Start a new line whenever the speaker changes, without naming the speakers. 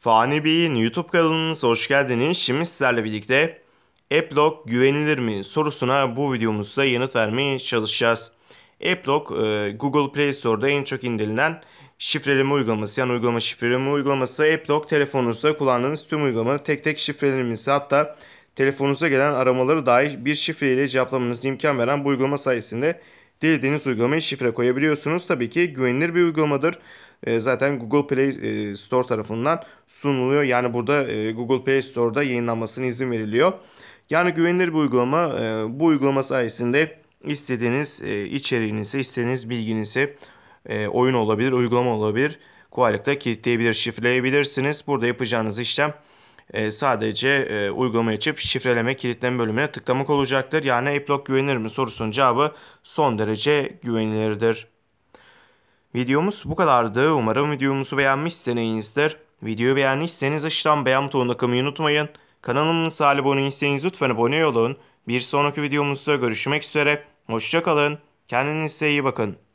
Fani Bey'in YouTube kanalınıza hoş geldiniz. Şimdi sizlerle birlikte AppLock güvenilir mi sorusuna bu videomuzda yanıt vermeye çalışacağız. AppLock e, Google Play Store'da en çok indirilen şifreleme uygulaması. Yani uygulama şifreleme uygulaması AppLock telefonunuzda kullandığınız tüm uygulamaları tek tek şifrelemesi hatta telefonunuza gelen aramaları dahi bir şifreyle cevaplamanız imkan veren bu uygulama sayesinde dilediğiniz uygulamaya şifre koyabiliyorsunuz. Tabii ki güvenilir bir uygulamadır. Ee, zaten Google Play e, Store tarafından sunuluyor. Yani burada e, Google Play Store'da yayınlanmasına izin veriliyor. Yani güvenilir bir uygulama. Ee, bu uygulama sayesinde istediğiniz e, içeriğinizi, istediğiniz bilginizi e, oyun olabilir, uygulama olabilir. Kolaylıkla kilitleyebilir, şifreleyebilirsiniz. Burada yapacağınız işlem sadece uygulamayı açıp şifreleme kilitleme bölümüne tıklamak olacaktır. Yani iBlock güvenilir mi sorusunun cevabı son derece güvenilirdir. Videomuz bu kadardı. Umarım videomuzu beğenmişsinizdir. Videoyu beğendiyseniz aşağıdan beğen butonuna takmayı unutmayın. Kanalımıza abone değilseniz lütfen abone olun. Bir sonraki videomuzda görüşmek üzere. Hoşçakalın. Kendinize iyi bakın.